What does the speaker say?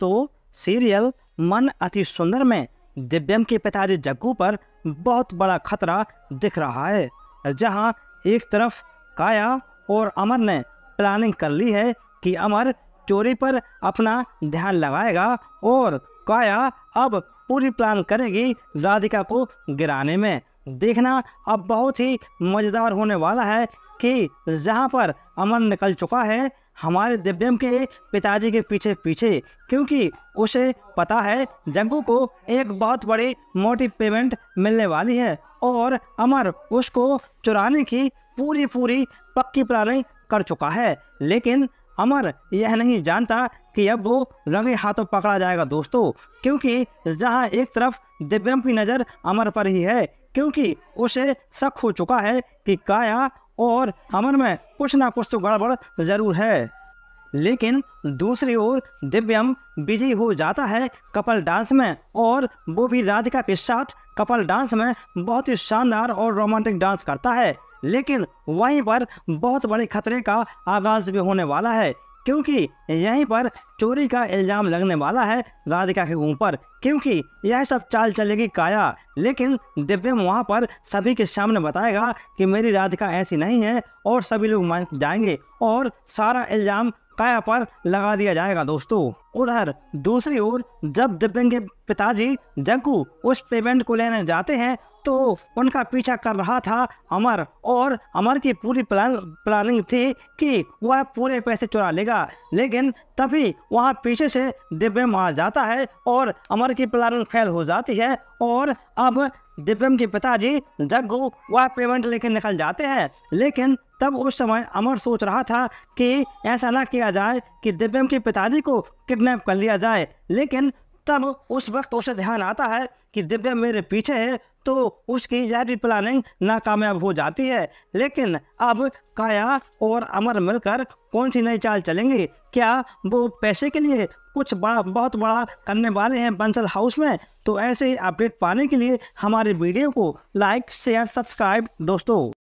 तो सीरियल मन अति सुंदर में दिव्यम के पिताजी जग्गू पर बहुत बड़ा खतरा दिख रहा है जहां एक तरफ काया और अमर ने प्लानिंग कर ली है कि अमर चोरी पर अपना ध्यान लगाएगा और काया अब पूरी प्लान करेगी राधिका को गिराने में देखना अब बहुत ही मज़ेदार होने वाला है कि जहाँ पर अमन निकल चुका है हमारे दिव्यम के पिताजी के पीछे पीछे क्योंकि उसे पता है जग्गू को एक बहुत बड़ी मोटी पेमेंट मिलने वाली है और अमर उसको चुराने की पूरी पूरी पक्की प्लानिंग कर चुका है लेकिन अमर यह नहीं जानता कि अब वो रंगे हाथों पकड़ा जाएगा दोस्तों क्योंकि जहां एक तरफ दिव्यम की नज़र अमर पर ही है क्योंकि उसे शक हो चुका है कि काया और अमन में कुछ ना कुछ तो गड़बड़ जरूर है लेकिन दूसरी ओर दिव्यम बिजी हो जाता है कपल डांस में और वो भी राधिका के साथ कपल डांस में बहुत ही शानदार और रोमांटिक डांस करता है लेकिन वहीं पर बहुत बड़े खतरे का आगाज भी होने वाला है क्योंकि यहीं पर चोरी का इल्ज़ाम लगने वाला है राधिका के ऊपर क्योंकि यह सब चाल चलेगी काया लेकिन दिव्यम वहाँ पर सभी के सामने बताएगा कि मेरी राधिका ऐसी नहीं है और सभी लोग मान जाएंगे और सारा इल्ज़ाम काया पर लगा दिया जाएगा दोस्तों उधर दूसरी ओर जब दिव्यंग के पिताजी जग्गू उस पेमेंट को लेने जाते हैं तो उनका पीछा कर रहा था अमर और अमर की पूरी प्लान प्लानिंग थी कि वह पूरे पैसे चुरा लेगा लेकिन तभी वहां पीछे से दिव्यम आ जाता है और अमर की प्लानिंग फेल हो जाती है और अब दिव्यम के पिताजी जग्गू वह पेमेंट लेकर निकल जाते हैं लेकिन तब उस समय अमर सोच रहा था कि ऐसा ना किया जाए कि दिव्यम के पिताजी को किडनैप किडनैप कर लिया जाए लेकिन तब उस वक्त उसे ध्यान आता है कि दिव्या मेरे पीछे है तो उसकी यह भी प्लानिंग नाकामयाब हो जाती है लेकिन अब काया और अमर मिलकर कौन सी नई चाल चलेंगे क्या वो पैसे के लिए कुछ बड़ा बहुत बड़ा करने वाले हैं बंसल हाउस में तो ऐसे अपडेट पाने के लिए हमारे वीडियो को लाइक शेयर सब्सक्राइब दोस्तों